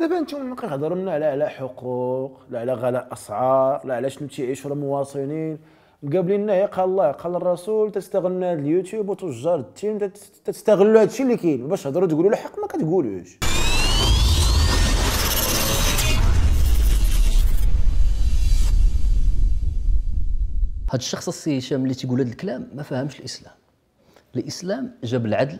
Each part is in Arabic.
دابا انتم كنهضروا لنا على على حقوق لا على غلاء اسعار لا على شنو تيعيشوا المواطنين مقابلين قال الله قال الرسول تستغل هذا اليوتيوب وتجار التيم تستغلوا هذا الشيء اللي كاين باش تهضروا تقولوا الحق ما كتقولوش هاد الشخص السي هشام اللي تيقول هذا الكلام ما فهمش الاسلام الاسلام جاب العدل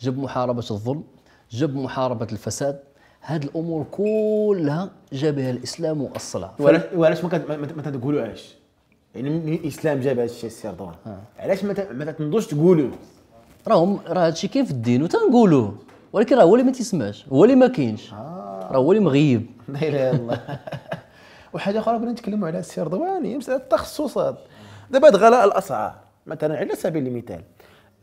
جاب محاربه الظلم جاب محاربه الفساد هاد الامور كلها جابها الاسلام والصلاه وعلاش ما ما تقولوهاش يعني الاسلام جاب هذا الشيء السي رضوان آه. علاش ما تنضوش تقولوه راهم راه هادشي كاين في الدين وتنقولوه ولكن راه هو اللي ما تيسمعش هو اللي ما كاينش آه. راه هو اللي مغيب لا اله الا الله وحاجه اخرى بغينا نتكلموا على السي رضوان هي مساله التخصصات دابا هاد غلاء الاسعار مثلا على سبيل المثال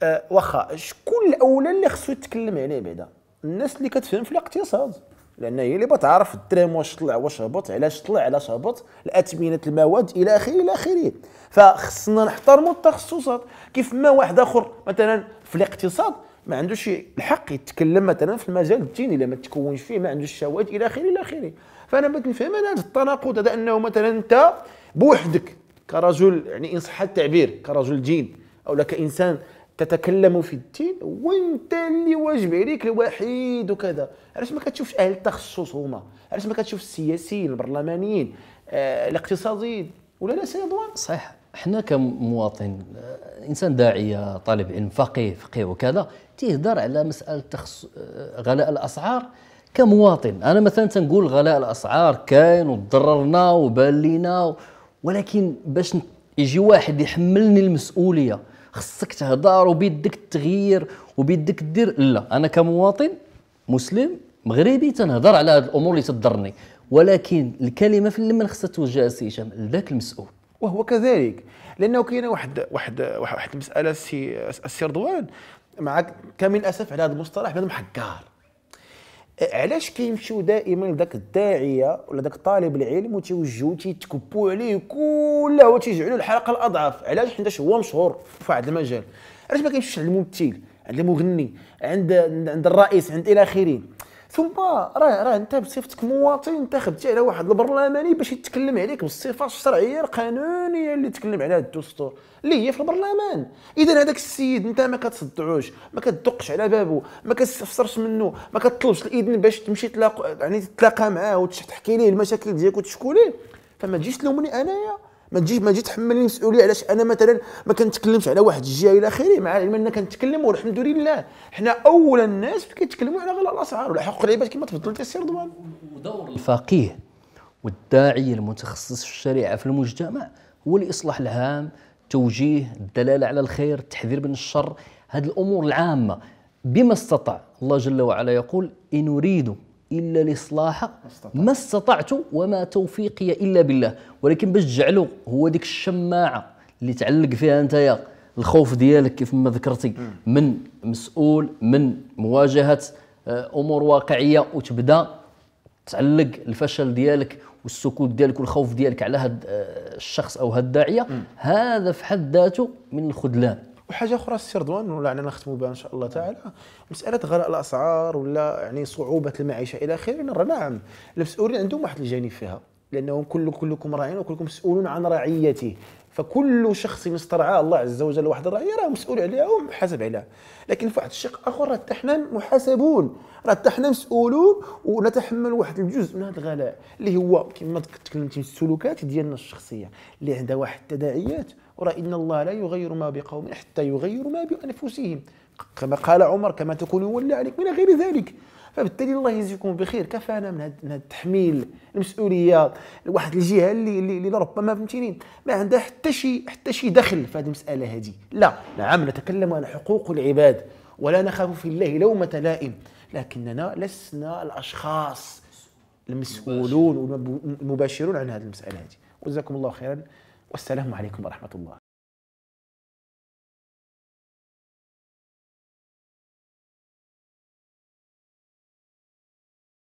أه واخا شكون الاولى اللي خصو يتكلم عليه بعدا الناس اللي كتفهم في الاقتصاد لان هي اللي بتعرف الدرهم واش طلع واش هبط علاش طلع علاش هبط الاثمنه المواد الى اخره الى اخره فخصنا نحترموا التخصصات كيف ما واحد اخر مثلا في الاقتصاد ما عندوش الحق يتكلم مثلا في المجال الديني الا ما تكونش فيه ما عندوش شواهد الى اخره الى اخره فانا بغيت نفهم انا هذا التناقض هذا انه مثلا انت بوحدك كرجل يعني ان صح التعبير كرجل دين او كانسان تتكلم في الدين وانت اللي واجب عليك الوحيد وكذا علاش ما كتشوفش اهل التخصص هما علاش ما كتشوف السياسيين البرلمانيين آه، الاقتصاديين ولا لا سي رضوان صحيح حنا كمواطن آه، انسان داعيه طالب علم فقيه فقيه وكذا تيهضر على مساله تخص... آه، غلاء الاسعار كمواطن انا مثلا تنقول غلاء الاسعار كاين وضررنا وبان لينا ولكن باش يجي واحد يحملني المسؤوليه خصك تهضر وبيدك التغيير وبيدك دير لا انا كمواطن مسلم مغربي تنهضر على هذه الامور اللي تضرني ولكن الكلمه في اللمن خصها توجه السي هشام لذاك المسؤول وهو كذلك لانه كاينه واحد واحد واحد المساله السي رضوان معك كامل الاسف على هذا المصطلح بانه محكار علاش كيمشيو دائما لذاك الداعيه ولا ذاك طالب العلم وتيوجهوا تيتكبوا عليه كله وتيجعلوا الحلقه الاضعف علاش حيت هو مشهور في واحد المجال علاش ما كيمشيش عند الممثل عند المغني عند عند الرئيس عند الى اخره ثم راه راه انت بصفتك مواطن انتخبتي على واحد البرلماني باش يتكلم عليك بالصفه الشرعيه القانونيه اللي تكلم عليها الدستور اللي هي في البرلمان اذا هذاك السيد انت ما كتصدعوش ما كتدقش على بابه ما كتستفسرش منه ما كتطلبش الاذن باش تمشي تلاقى يعني تتلاقى معاه وتحكي ليه المشاكل ديالك وتشكو ليه فما تجيش تلومني انايا ما تجي ما تجي تحملني المسؤوليه علاش انا مثلا ما كنتكلمش على واحد الجهه الى اخره مع العلم اننا كنتكلموا والحمد لله حنا اول الناس اللي كيتكلموا على غلاء الاسعار وعلى حقوق العباد كما تفضلت السي رضوان ودور الفقيه والداعي المتخصص في الشريعه في المجتمع هو الاصلاح العام التوجيه الدلاله على الخير التحذير من الشر هذه الامور العامه بما استطاع الله جل وعلا يقول ان اريد الا الاصلاح ما استطعت وما توفيقي الا بالله ولكن باش تجعلو هو ديك الشماعه اللي تعلق فيها انت الخوف ديالك كيف ما ذكرتي من مسؤول من مواجهه آه، امور واقعيه وتبدا تعلق الفشل ديالك والسكوت ديالك والخوف ديالك على هذا آه، الشخص او هذا الداعيه هذا في حد ذاته من الخذلان وحاجه اخرى السي رضوان ولا انا نختموا بها ان شاء الله تعالى مساله غلاء الاسعار ولا يعني صعوبه المعيشه الى اخره راه نعم المسؤولين عندهم واحد الجانب فيها لانهم كل كلكم راعين وكلكم مسؤول عن رعيته فكل شخص استرعاه الله عز وجل واحد الرعيه راه مسؤول عليها ومحاسب عليها لكن في واحد الشق اخر راه حتى حنا محاسبون راه حتى حنا مسؤولون ونتحمل واحد الجزء من هذا الغلاء اللي هو كما تكلمتي السلوكات ديالنا الشخصيه اللي عندها واحد التداعيات وراه ان الله لا يغير ما بقوم حتى يغيروا ما بانفسهم كما قال عمر كما تكون ولا عليك من غير ذلك فبالتالي الله يجزيكم بخير كفانا من هذا التحميل المسؤوليه لواحد الجهه اللي اللي ربما فهمتيني ما عندها حتى شي حتى شي دخل في هذه المساله هذه لا نعم نتكلم عن حقوق العباد ولا نخاف في الله لومه لائم لكننا لسنا الاشخاص المسؤولون والمباشرون عن هذه المساله هذه وجزاكم الله خيرا والسلام عليكم ورحمه الله